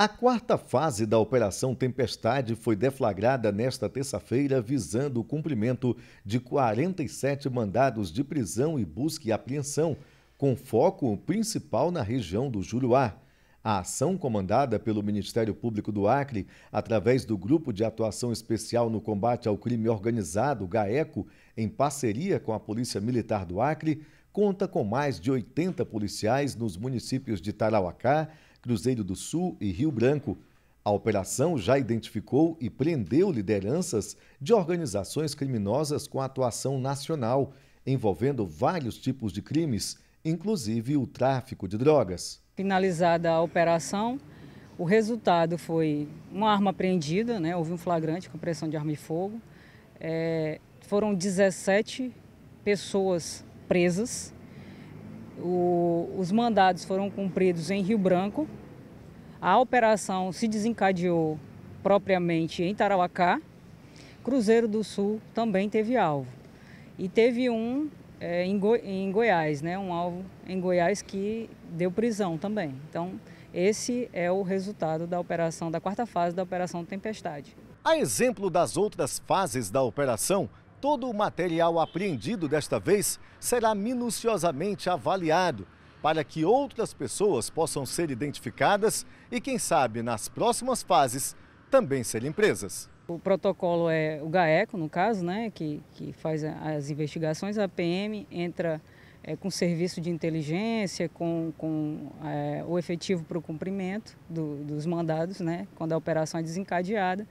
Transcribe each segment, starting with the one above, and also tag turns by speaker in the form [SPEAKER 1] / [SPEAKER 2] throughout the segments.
[SPEAKER 1] A quarta fase da Operação Tempestade foi deflagrada nesta terça-feira, visando o cumprimento de 47 mandados de prisão e busca e apreensão, com foco principal na região do Juruá. A ação comandada pelo Ministério Público do Acre, através do Grupo de Atuação Especial no Combate ao Crime Organizado, GAECO, em parceria com a Polícia Militar do Acre, conta com mais de 80 policiais nos municípios de Tarauacá, Cruzeiro do Sul e Rio Branco. A operação já identificou e prendeu lideranças de organizações criminosas com atuação nacional, envolvendo vários tipos de crimes, inclusive o tráfico de drogas.
[SPEAKER 2] Finalizada a operação, o resultado foi uma arma apreendida, né? houve um flagrante com pressão de arma de fogo. É, foram 17 pessoas presas, o, os mandados foram cumpridos em Rio Branco. A operação se desencadeou propriamente em Tarauacá. Cruzeiro do Sul também teve alvo. E teve um é, em, em, Goiás, né? um alvo em Goiás que deu prisão também. Então, esse é o resultado da operação, da quarta fase da Operação Tempestade.
[SPEAKER 1] A exemplo das outras fases da operação, Todo o material apreendido desta vez será minuciosamente avaliado para que outras pessoas possam ser identificadas e, quem sabe, nas próximas fases, também serem presas.
[SPEAKER 2] O protocolo é o GAECO, no caso, né, que, que faz as investigações, a PM entra é, com serviço de inteligência, com, com é, o efetivo para o cumprimento do, dos mandados, né, quando a operação é desencadeada.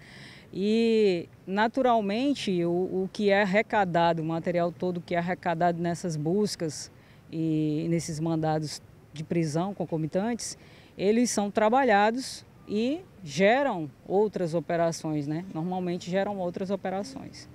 [SPEAKER 2] E, naturalmente, o, o, que é arrecadado, o material todo que é arrecadado nessas buscas e nesses mandados de prisão concomitantes, eles são trabalhados e geram outras operações, né? Normalmente geram outras operações.